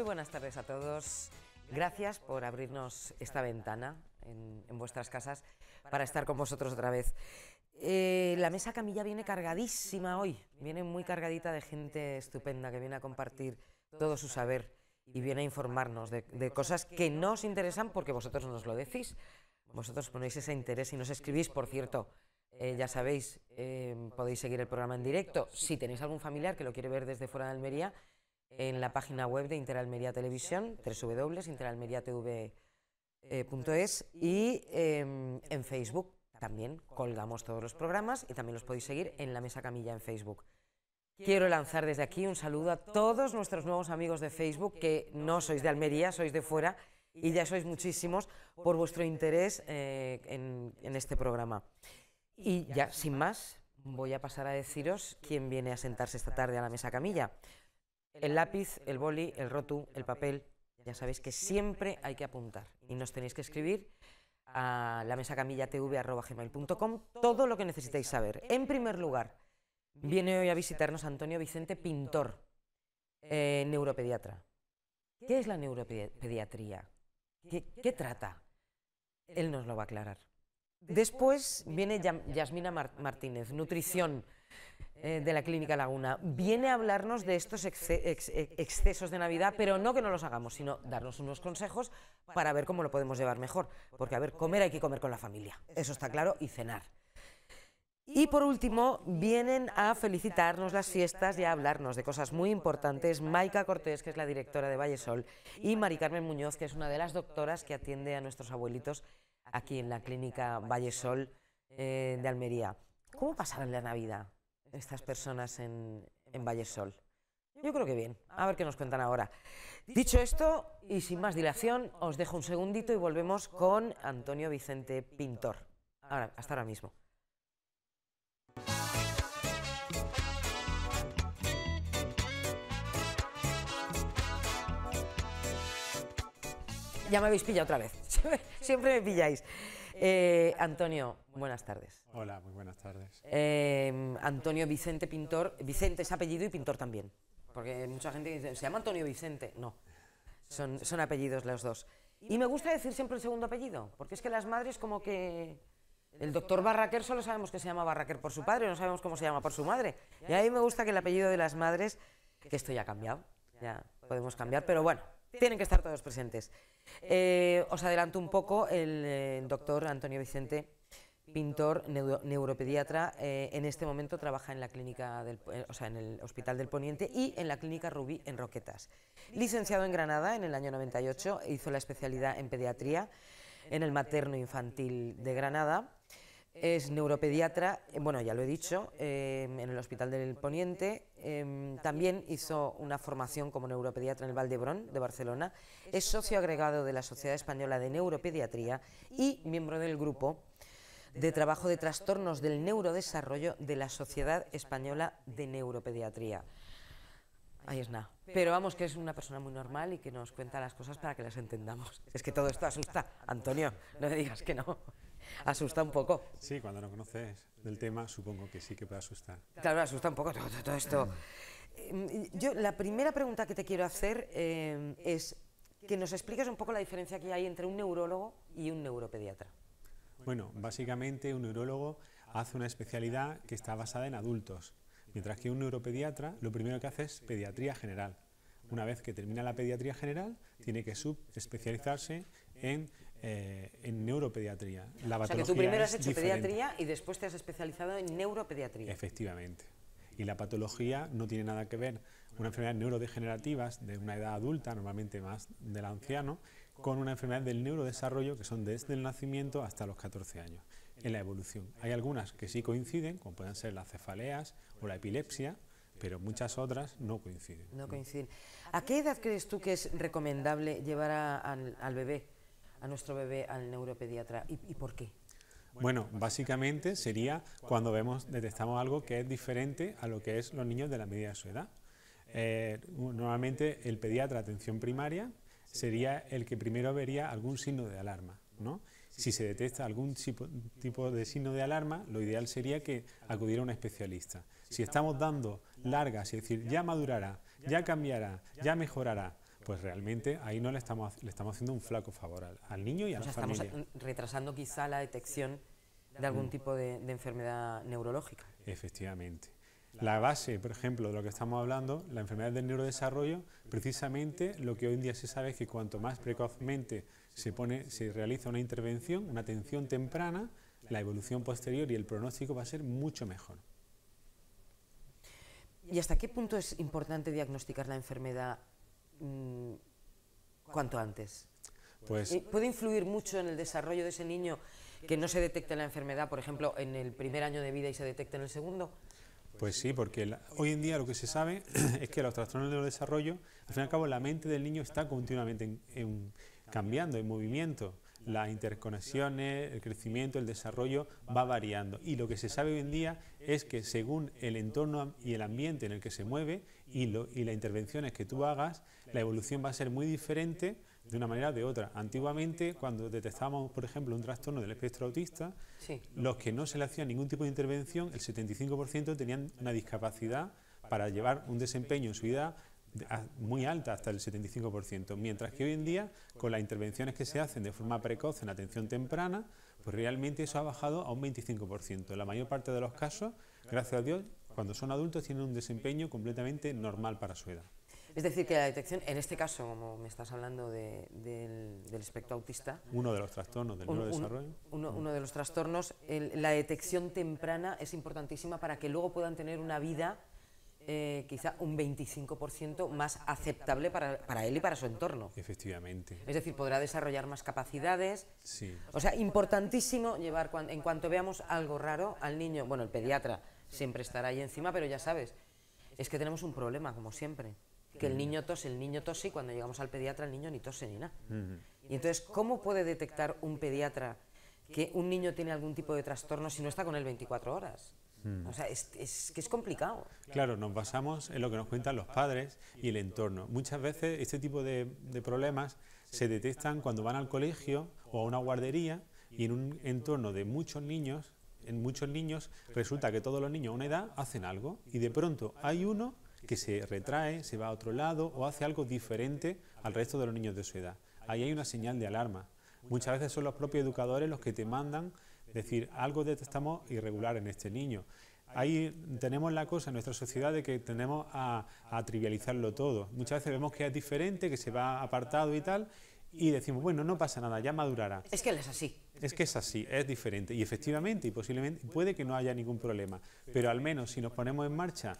Muy buenas tardes a todos. Gracias por abrirnos esta ventana en, vuestras casas para estar con vosotros otra vez. Eh, la mesa Camilla viene cargadísima hoy, viene muy cargadita de gente estupenda que viene a compartir todo su saber y viene a informarnos de, cosas que no os interesan porque vosotros nos lo decís, vosotros ponéis ese interés y nos escribís, por cierto, eh, ya sabéis, eh, podéis seguir el programa en directo. Si tenéis algún familiar que lo quiere ver desde fuera de Almería, en la página web de Interalmería Televisión, www.interalmeriatv.es y em, en Facebook también colgamos todos los programas y también los podéis seguir en La Mesa Camilla en Facebook. Quiero lanzar desde aquí un saludo a todos nuestros nuevos amigos de Facebook, que no sois de Almería, sois de fuera, y ya sois muchísimos por vuestro interés eh, en este programa. Y ya, sin más, voy a pasar a deciros quién viene a sentarse esta tarde a la mesa camilla. El lápiz, el boli, el rotu, el papel, ya sabéis que siempre hay que apuntar y nos tenéis que escribir a la tv@gmail.com todo lo que necesitáis saber. En primer lugar, viene hoy a visitarnos Antonio Vicente Pintor, eh, neuropediatra. ¿Qué es la neuropediatría? ¿Qué, trata? Él nos lo va a aclarar. Después viene Yasmina Martínez, nutrición. Eh, de la Clínica Laguna, viene a hablarnos de estos excesos de Navidad, pero no que no los hagamos, sino darnos unos consejos para ver cómo lo podemos llevar mejor. Porque, a ver, comer hay que comer con la familia, eso está claro, y cenar. Y por último, vienen a felicitarnos las fiestas y a hablarnos de cosas muy importantes Maika Cortés, que es la directora de Vallesol, y Mari Carmen Muñoz, que es una de las doctoras que atiende a nuestros abuelitos aquí en la clínica Vallesol eh, de Almería. ¿Cómo pasaron la Navidad? estas personas en, en Vallesol. Yo creo que bien. A ver qué nos cuentan ahora. Dicho esto, y sin más dilación, os dejo un segundito y volvemos con Antonio Vicente Pintor. Ahora, hasta ahora mismo. Ya me habéis pillado otra vez. Siempre me pilláis. Eh, Antonio, buenas tardes. Hola, muy buenas tardes. Em, Antonio Vicente Pintor, Vicente es apellido y Pintor también, porque mucha gente dice, ¿se llama Antonio Vicente? No, son, son apellidos los dos. Y me gusta decir siempre el segundo apellido, porque es que las madres como que... El doctor Barraquer solo sabemos que se llama Barraquer por su padre, no sabemos cómo se llama por su madre. Y a mí me gusta que el apellido de las madres, que esto ya ha cambiado, ya podemos cambiar, pero bueno, tienen que estar todos presentes. Eh, os adelanto un poco, el, doctor Antonio Vicente pintor, neuropediatra, eh, en este momento trabaja en la clínica, del, eh, en el Hospital del Poniente y en la clínica Rubí en Roquetas. Licenciado en Granada en el año 98, hizo la especialidad en pediatría en el materno infantil de Granada es neuropediatra, eh, bueno, ya lo he dicho, em, en el Hospital del Poniente. Em, también hizo una formación como neuropediatra en el Valdebrón de Barcelona. Es socio agregado de la Sociedad Española de Neuropediatría y miembro del grupo de trabajo de trastornos del neurodesarrollo de la Sociedad Española de Neuropediatría. Ahí es nada. Pero vamos, que es una persona muy normal y que nos cuenta las cosas para que las entendamos. Es que todo esto asusta, Antonio, no me digas que no asusta un poco. Sí, cuando no conoces del tema, supongo que sí que puede asustar. Claro, asusta un poco todo, esto. Mm. Yo, la primera pregunta que te quiero hacer eh, es que nos expliques un poco la diferencia que hay entre un neurólogo y un neuropediatra. Bueno, básicamente un neurólogo hace una especialidad que está basada en adultos, mientras que un neuropediatra lo primero que hace es pediatría general. Una vez que termina la pediatría general, tiene que subespecializarse en eh, en neuropediatría. La o sea que tú primero has hecho pediatría y después te has especializado en neuropediatría. Efectivamente. Y la patología no tiene nada que ver una enfermedad neurodegenerativa de una edad adulta, normalmente más del anciano, con una enfermedad del neurodesarrollo que son desde el nacimiento hasta los 14 años, en la evolución. Hay algunas que sí coinciden, como pueden ser las cefaleas o la epilepsia, pero muchas otras no coinciden. No coinciden. ¿A qué edad crees tú que es recomendable llevar al bebé a nuestro bebé al neuropediatra y, por qué? Bueno, básicamente sería cuando vemos, detectamos algo que es diferente a lo que es los niños de la media de su edad. Eh, normalmente el pediatra de atención primaria sería el que primero vería algún signo de alarma. ¿no? Si se detecta algún tipo de signo de alarma, lo ideal sería que acudiera a un especialista. Si estamos dando largas, es decir, ya madurará, ya cambiará, ya mejorará, pues realmente ahí no le estamos, le estamos haciendo un flaco favor al, niño y a o Estamos retrasando quizá la detección de algún mm. tipo de, de enfermedad neurológica. Efectivamente. La base, por ejemplo, de lo que estamos hablando, la enfermedad del neurodesarrollo, precisamente lo que hoy en día se sabe es que cuanto más precozmente se, pone, se realiza una intervención, una atención temprana, la evolución posterior y el pronóstico va a ser mucho mejor. ¿Y hasta qué punto es importante diagnosticar la enfermedad Mm, cuanto antes. Pues ¿Puede influir mucho en el desarrollo de ese niño que no se detecte la enfermedad, por ejemplo, en el primer año de vida y se detecte en el segundo? Pues sí, porque hoy en día lo que se sabe es que los trastornos del desarrollo, al fin y al cabo, la mente del niño está continuamente cambiando, en movimiento. Las interconexiones, el crecimiento, el desarrollo va variando. Y lo que se sabe hoy en día es que según el entorno y el ambiente en el que se mueve, y, y las intervenciones que tú hagas, la evolución va a ser muy diferente de una manera o de otra. Antiguamente, cuando detectábamos, por ejemplo, un trastorno del espectro autista, los que no se le hacía ningún tipo de intervención, el 75% tenían una discapacidad para llevar un desempeño en su vida muy alta, hasta el 75%, mientras que hoy en día, con las intervenciones que se hacen de forma precoz en atención temprana, pues realmente eso ha bajado a un 25%. La mayor parte de los casos, gracias a Dios, cuando son adultos tienen un desempeño completamente normal para su edad. Es decir, que la detección, en este caso, como me estás hablando del, espectro autista... Uno de los trastornos del nuevo neurodesarrollo. Uno, de los trastornos, la detección temprana es importantísima para que luego puedan tener una vida eh, quizá un 25% más aceptable para, para, él y para su entorno. Efectivamente. Es decir, podrá desarrollar más capacidades. Sí. O sea, importantísimo llevar, en cuanto veamos algo raro, al niño, bueno, el pediatra siempre estará ahí encima, pero ya sabes, es que tenemos un problema, como siempre. Que el niño tose, el niño tose y cuando llegamos al pediatra el niño ni tose ni nada. Y entonces, ¿cómo puede detectar un pediatra que un niño tiene algún tipo de trastorno si no está con él 24 horas? O sea, es, que es complicado. Claro, nos basamos en lo que nos cuentan los padres y el entorno. Muchas veces este tipo de, problemas se detectan cuando van al colegio o a una guardería y en un entorno de muchos niños en muchos niños pues resulta que todos los niños a una edad hacen algo y de pronto hay uno que se retrae, se va a otro lado o hace algo diferente al resto de los niños de su edad. Ahí hay una señal de alarma. Muchas veces son los propios educadores los que te mandan decir algo de detectamos irregular en este niño. Ahí tenemos la cosa en nuestra sociedad de que tenemos a, a trivializarlo todo. Muchas veces vemos que es diferente, que se va apartado y tal, y decimos, bueno, no pasa nada, ya madurará. Es que él es así es que es así, es diferente. Y efectivamente y posiblemente puede que no haya ningún problema, pero al menos si nos ponemos en marcha,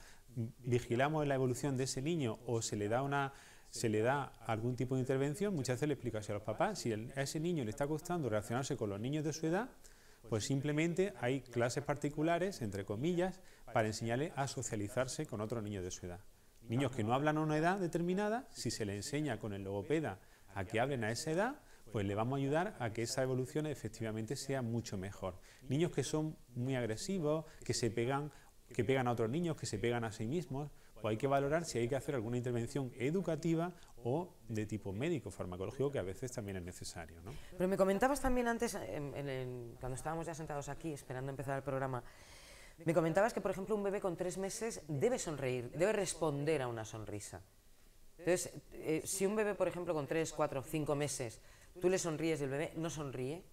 vigilamos la evolución de ese niño o se le da una se le da algún tipo de intervención, muchas veces le explico así a los papás, si a ese niño le está costando relacionarse con los niños de su edad, pues simplemente hay clases particulares, entre comillas, para enseñarle a socializarse con otros niños de su edad. Niños que no hablan a una edad determinada, si se le enseña con el logopeda a que hablen a esa edad, pues le vamos a ayudar a que esa evolución efectivamente sea mucho mejor. Niños que son muy agresivos, que se pegan, que pegan a otros niños, que se pegan a sí mismos, pues hay que valorar si hay que hacer alguna intervención educativa o de tipo médico, farmacológico, que a veces también es necesario. Pero me comentabas también antes, cuando estábamos ya sentados aquí esperando empezar el programa, me comentabas que, por ejemplo, un bebé con tres meses debe sonreír, debe responder a una sonrisa. Entonces, eh, si un bebé, por ejemplo, con tres, cuatro, cinco meses tú le sonríes y el bebé no sonríe,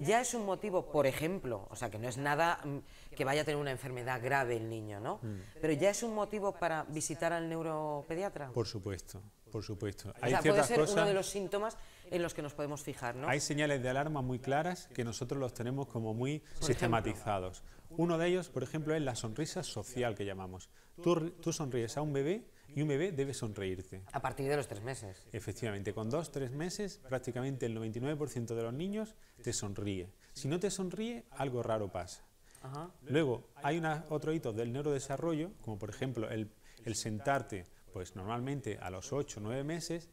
ya es un motivo, por ejemplo, o sea, que no es nada mm, que vaya a tener una enfermedad grave el niño, ¿no? Pero ya es un motivo para visitar al neuropediatra. Por supuesto, por supuesto. o sea, puede ser uno de los síntomas en los que nos podemos fijar, ¿no? Hay señales de alarma muy claras que nosotros los tenemos como muy sistematizados. Uno de ellos, por ejemplo, es la sonrisa social que llamamos. tú sonríes a un bebé y un bebé debe sonreírte. A partir de los tres meses. Efectivamente, con dos, tres meses, prácticamente el 99% de los niños te sonríe. Si no te sonríe, algo raro pasa. Luego, hay otro hito del neurodesarrollo, como por ejemplo el, sentarte, pues normalmente a los ocho, nueve meses,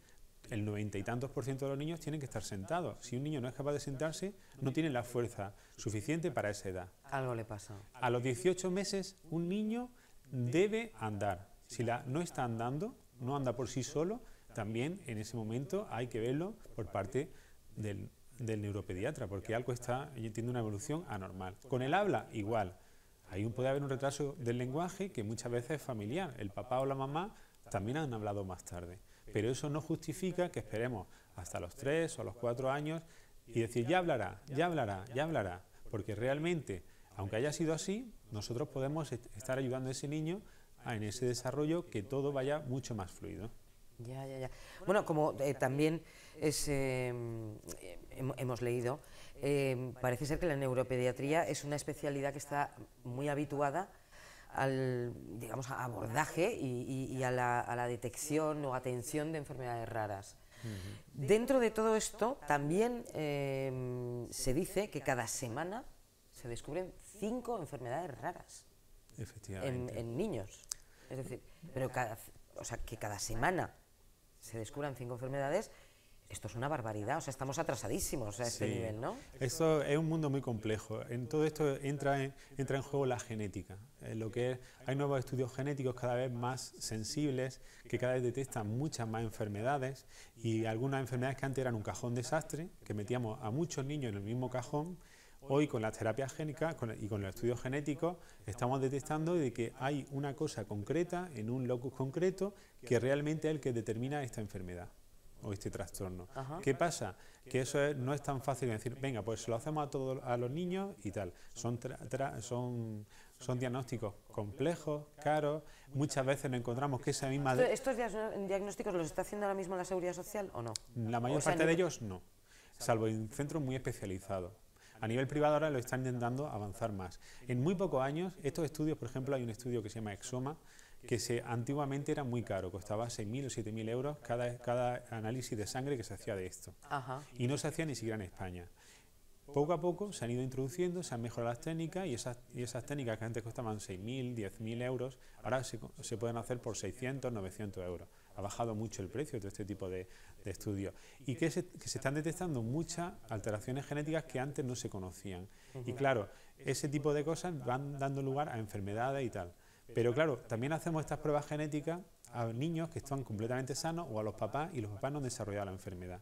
el noventa y tantos por ciento de los niños tienen que estar sentados. Si un niño no es capaz de sentarse, no tiene la fuerza suficiente para esa edad. Algo le pasa. A los 18 meses, un niño debe andar. Si la no está andando, no anda por sí solo, también en ese momento hay que verlo por parte del, neuropediatra, porque algo está tiene una evolución anormal. Con el habla, igual. Ahí puede haber un retraso del lenguaje que muchas veces es familiar. El papá o la mamá también han hablado más tarde. Pero eso no justifica que esperemos hasta los tres o los cuatro años y decir, ya hablará, ya hablará, ya hablará. Porque realmente, aunque haya sido así, nosotros podemos estar ayudando a ese niño Ah, en ese desarrollo que todo vaya mucho más fluido. Ya, ya, ya. Bueno, como eh, también em, hemos leído, em, parece ser que la neuropediatría es una especialidad que está muy habituada al digamos, abordaje y, a, la, detección o atención de enfermedades raras. Dentro de todo esto, también em, se dice que cada semana se descubren cinco enfermedades raras en niños. Es decir, pero o sea, que cada semana se descubran cinco enfermedades, esto es una barbaridad, o sea, estamos atrasadísimos a este nivel, ¿no? Esto es un mundo muy complejo. En todo esto entra en, juego la genética. Eh, lo que hay nuevos estudios genéticos cada vez más sensibles, que cada vez detectan muchas más enfermedades y algunas enfermedades que antes eran un cajón desastre, que metíamos a muchos niños en el mismo cajón Hoy con la terapia génica y con el estudio genético estamos detectando de que hay una cosa concreta en un locus concreto que realmente es el que determina esta enfermedad o este trastorno. ¿Qué pasa? Que eso no es tan fácil de decir, venga, pues se lo hacemos a todos a los niños y tal. Son, diagnósticos complejos, caros. Muchas veces nos encontramos que esa misma... ¿Estos diagnósticos los está haciendo ahora mismo la Seguridad Social o no? La mayor parte de ellos no, salvo en centros muy especializados. A nivel privado ahora lo están intentando avanzar más. En muy pocos años, estos estudios, por ejemplo, hay un estudio que se llama Exoma, que se, antiguamente era muy caro, costaba 6.000 o 7.000 euros cada, análisis de sangre que se hacía de esto. Y no se hacía ni siquiera en España. Poco a poco se han ido introduciendo, se han mejorado las técnicas y esas, técnicas que antes costaban 6.000, 10.000 euros, ahora se, se pueden hacer por 600, 900 euros ha bajado mucho el precio de este tipo de, estudios y que se, están detectando muchas alteraciones genéticas que antes no se conocían. Y claro, ese tipo de cosas van dando lugar a enfermedades y tal. Pero claro, también hacemos estas pruebas genéticas a niños que están completamente sanos o a los papás y los papás no han desarrollado la enfermedad.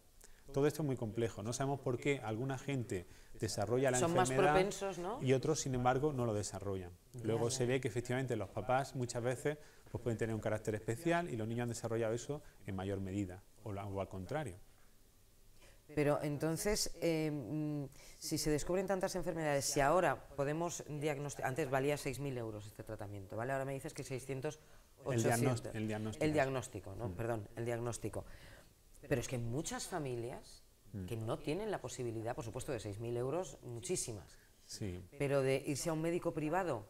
Todo esto es muy complejo, no sabemos por qué alguna gente desarrolla la Son enfermedad más propensos, ¿no? y otros, sin embargo, no lo desarrollan. Luego se ve que efectivamente los papás muchas veces pues pueden tener un carácter especial y los niños han desarrollado eso en mayor medida, o, al contrario. Pero entonces, eh, mm, si se descubren tantas enfermedades, si ahora podemos diagnosticar, antes valía 6.000 euros este tratamiento, ¿vale? Ahora me dices que 600, El, diagnóstico. El diagnóstico, ¿no? Mm. Perdón, el diagnóstico. Pero es que muchas familias mm. que no tienen la posibilidad, por supuesto, de 6.000 euros, muchísimas. Sí. Pero de irse a un médico privado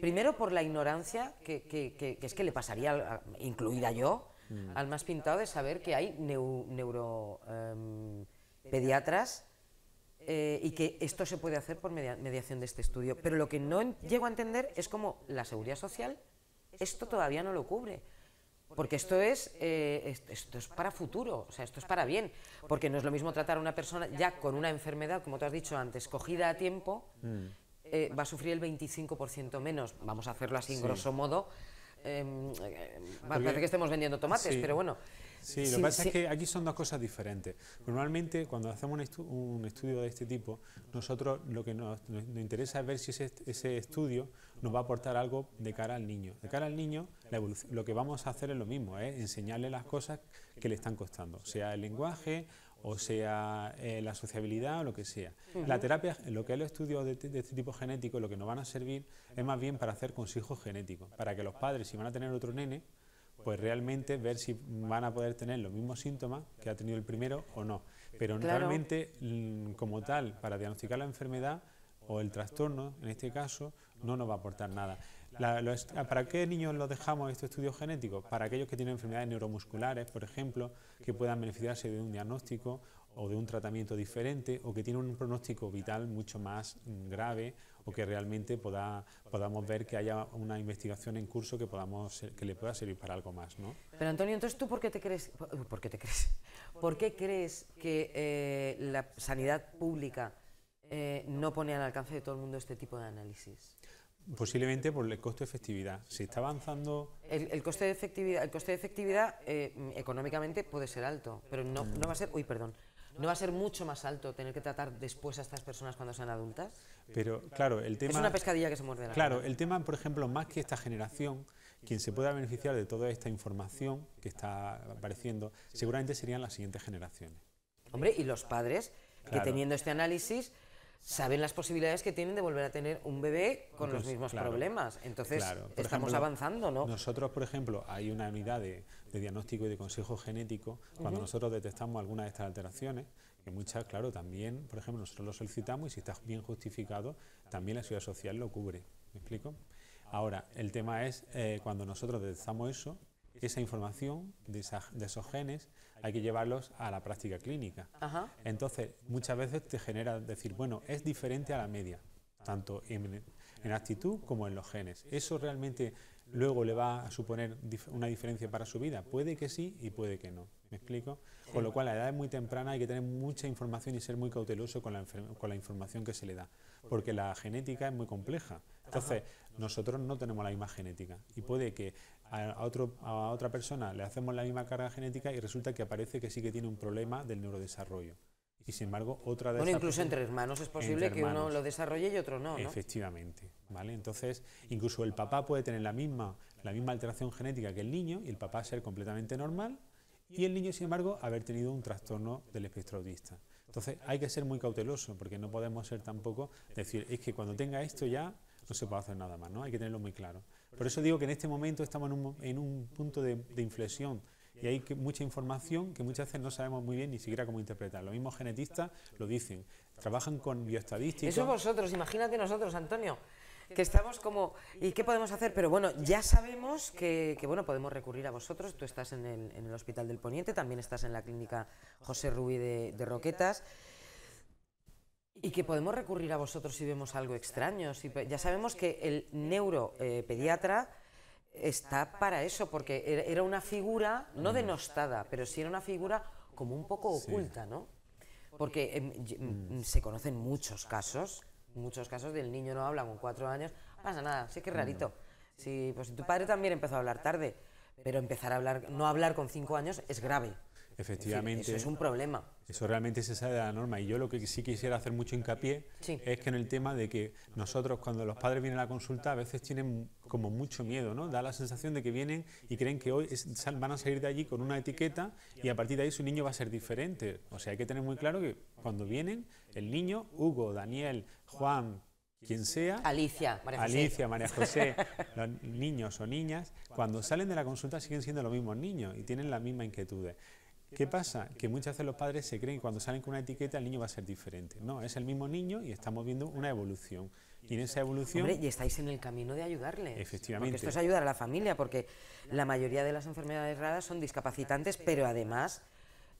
Primero por la ignorancia que, que es que le pasaría, incluida yo, mm. al más pintado de saber que hay neuropediatras em, eh, y que esto se puede hacer por mediación de este estudio. Pero lo que no llego a entender es cómo la seguridad social esto todavía no lo cubre. Porque esto es, eh, esto, es para futuro, o sea, esto es para bien. Porque no es lo mismo tratar a una persona ya con una enfermedad, como tú has dicho antes, cogida a tiempo. Mm. Eh, va a sufrir el 25% menos, vamos a hacerlo así, grosso modo. Em, em, parece que estemos vendiendo tomates, pero bueno. Sí, lo que pasa es que aquí son dos cosas diferentes. Normalmente, cuando hacemos un, estudio de este tipo, nosotros lo que nos, interesa es ver si ese, estudio nos va a aportar algo de cara al niño. De cara al niño, lo que vamos a hacer es lo mismo, es ¿eh? enseñarle las cosas que le están costando, sea el lenguaje, o sea eh, la sociabilidad o lo que sea. La terapia, lo que es el estudio de, este tipo genético, lo que nos van a servir es más bien para hacer consejos genéticos, para que los padres, si van a tener otro nene, pues realmente ver si van a poder tener los mismos síntomas que ha tenido el primero o no. Pero realmente, mm, como tal, para diagnosticar la enfermedad o el trastorno, en este caso, no nos va a aportar nada. Ah, ¿Para qué niños los dejamos estos estudios genéticos? Para aquellos que tienen enfermedades neuromusculares, por ejemplo, que puedan beneficiarse de un diagnóstico o de un tratamiento diferente o que tienen un pronóstico vital mucho más mm, grave o que realmente podamos ver que haya una investigación en curso que, le pueda servir para algo más. ¿no? Pero Antonio, entonces tú por qué te crees, por qué crees, que eh, la sanidad pública eh, no pone al alcance de todo el mundo este tipo de análisis? Posiblemente por el coste de efectividad. Si está avanzando. El, coste de efectividad, el coste de efectividad eh, económicamente puede ser alto, pero no, mm. no va a ser. Uy, perdón. ¿No va a ser mucho más alto tener que tratar después a estas personas cuando sean adultas? Pero, claro, el tema... Es una pescadilla que se muerde la Claro, el tema, por ejemplo, más que esta generación, quien se pueda beneficiar de toda esta información que está apareciendo, seguramente serían las siguientes generaciones. Hombre, y los padres, que teniendo este análisis saben las posibilidades que tienen de volver a tener un bebé con los mismos problemas. Entonces, estamos avanzando, ¿no? Nosotros, por ejemplo, hay una unidad de, diagnóstico y de consejo genético. Cuando nosotros detectamos alguna de estas alteraciones, que muchas, claro, también, por ejemplo, nosotros lo solicitamos y si está bien justificado, también la ciudad social lo cubre. ¿Me explico? Ahora, el tema es eh, cuando nosotros detectamos eso, esa información de, esos genes hay que llevarlos a la práctica clínica. Entonces, muchas veces te genera decir, bueno, es diferente a la media, tanto en, actitud como en los genes. ¿Eso realmente luego le va a suponer una diferencia para su vida? Puede que sí y puede que no. ¿Me explico? Con lo cual, a la edad es muy temprana hay que tener mucha información y ser muy cauteloso con la, con la información que se le da, porque la genética es muy compleja. Entonces, nosotros no tenemos la misma genética y puede que a, otro, a otra persona le hacemos la misma carga genética y resulta que aparece que sí que tiene un problema del neurodesarrollo. Y sin embargo, otra de Bueno, incluso entre hermanos es posible que uno lo desarrolle y otro no, ¿no? Efectivamente, ¿vale? Entonces, incluso el papá puede tener la misma, la misma alteración genética que el niño y el papá ser completamente normal y el niño, sin embargo, haber tenido un trastorno del espectro autista. Entonces, hay que ser muy cauteloso porque no podemos ser tampoco decir, es que cuando tenga esto ya no se puede hacer nada más, ¿no? Hay que tenerlo muy claro. Por eso digo que en este momento estamos en un, punto de, inflexión y hay mucha información que muchas veces no sabemos muy bien ni siquiera cómo interpretar. Los mismos genetistas lo dicen, trabajan con bioestadísticas Eso vosotros, imagínate nosotros, Antonio que estamos como, ¿y qué podemos hacer? Pero bueno, ya sabemos que, bueno, podemos recurrir a vosotros, tú estás en el, Hospital del Poniente, también estás en la clínica José Rubí de Roquetas, y que podemos recurrir a vosotros si vemos algo extraño. Si ya sabemos que el neuropediatra eh, está para eso, porque era una figura, no denostada, pero sí era una figura como un poco oculta, ¿no? Porque mm. Mm, se conocen muchos casos, muchos casos del niño no habla con cuatro años, pasa nada, sí que es mm. rarito. Si, pues, tu padre también empezó a hablar tarde, pero empezar a hablar, no hablar con cinco años es grave. Efectivamente. eso es un problema. Eso realmente se sale de la norma. Y yo lo que sí quisiera hacer mucho hincapié es que en el tema de que nosotros, cuando los padres vienen a la consulta, a veces tienen como mucho miedo, ¿no? Da la sensación de que vienen y creen que hoy van a salir de allí con una etiqueta y a partir de ahí su niño va a ser diferente. O sea, hay que tener muy claro que cuando vienen, el niño, Hugo, Daniel, Juan, quien sea, Alicia, María José, Alicia, María José los niños o niñas, cuando salen de la consulta siguen siendo los mismos niños y tienen las mismas inquietudes. ¿Qué pasa? Que muchas veces los padres se creen que cuando salen con una etiqueta el niño va a ser diferente. No, es el mismo niño y estamos viendo una evolución. Y en esa evolución... Hombre, y estáis en el camino de ayudarle. Efectivamente. esto es ayudar a la familia, porque la mayoría de las enfermedades raras son discapacitantes, pero además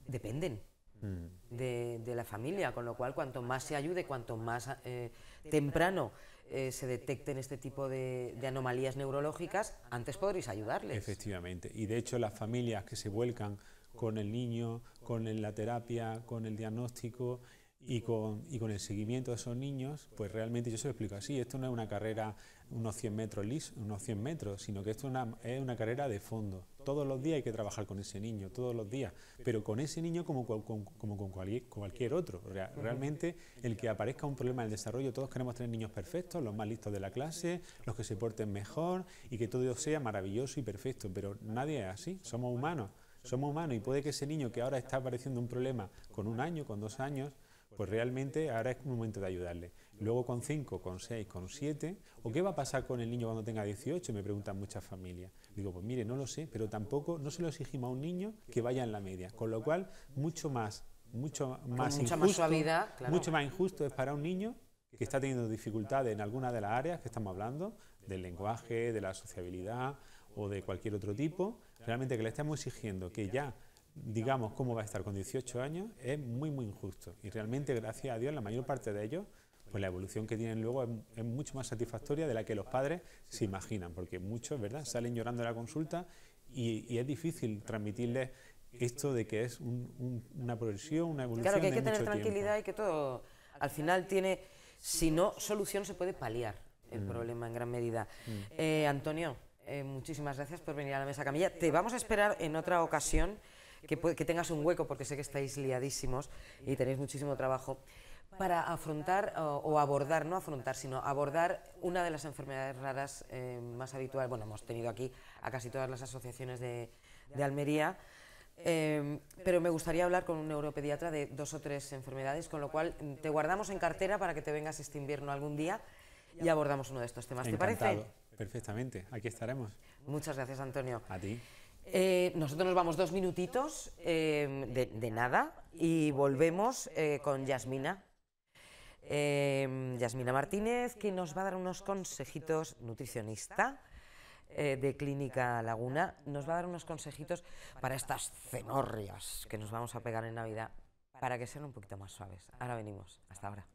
dependen. Mm. De, la familia, con lo cual cuanto más se ayude, cuanto más eh, temprano eh, se detecten este tipo de, de, anomalías neurológicas, antes podréis ayudarles. Efectivamente, y de hecho las familias que se vuelcan con el niño, con la terapia, con el diagnóstico y con, el seguimiento de esos niños, pues realmente yo se lo explico así, esto no es una carrera unos 100 metros lisos, unos 100 metros, sino que esto es una, es una carrera de fondo. Todos los días hay que trabajar con ese niño, todos los días, pero con ese niño como, con cualquier otro. realmente el que aparezca un problema en el desarrollo, todos queremos tener niños perfectos, los más listos de la clase, los que se porten mejor y que todo sea maravilloso y perfecto, pero nadie es así, somos humanos. Somos humanos y puede que ese niño que ahora está apareciendo un problema con un año, con dos años, pues realmente ahora es un momento de ayudarle. Luego con cinco, con seis, con siete. ¿o qué va a pasar con el niño cuando tenga 18? Me preguntan muchas familias. Digo, pues mire, no lo sé, pero tampoco no se lo exigimos a un niño que vaya en la media, con lo cual mucho más, mucho más injusto, más mucho más injusto es para un niño que está teniendo dificultades en alguna de las áreas que estamos hablando, del lenguaje, de la sociabilidad o de cualquier otro tipo, realmente que le estemos exigiendo que ya digamos cómo va a estar con 18 años es muy, muy injusto. Y realmente, gracias a Dios, la mayor parte de ellos pues la evolución que tienen luego es, mucho más satisfactoria de la que los padres se imaginan, porque muchos, ¿verdad?, salen llorando de la consulta y, es difícil transmitirles esto de que es un, una progresión, una evolución. Claro, que hay que tener tranquilidad y que todo, al final tiene, si no solución, se puede paliar el mm. problema en gran medida. Mm. Eh, Antonio, eh, muchísimas gracias por venir a la mesa, Camilla. Te vamos a esperar en otra ocasión que, tengas un hueco, porque sé que estáis liadísimos y tenéis muchísimo trabajo, para afrontar o, abordar, no afrontar, sino abordar una de las enfermedades raras eh, más habituales. Bueno, hemos tenido aquí a casi todas las asociaciones de, Almería. Eh, pero me gustaría hablar con un neuropediatra de dos o tres enfermedades, con lo cual mm, te guardamos en cartera para que te vengas este invierno algún día y abordamos uno de estos temas. ¿Te parece? Perfectamente, aquí estaremos. Muchas gracias, Antonio. A ti. Eh, nosotros nos vamos dos minutitos eh, de, nada y volvemos eh, con Yasmina. Yasmina Martínez, que nos va a dar unos consejitos nutricionista de Clínica Laguna, nos va a dar unos consejitos para estas cenorrias que nos vamos a pegar en Navidad, para que sean un poquito más suaves. Ahora venimos, hasta ahora.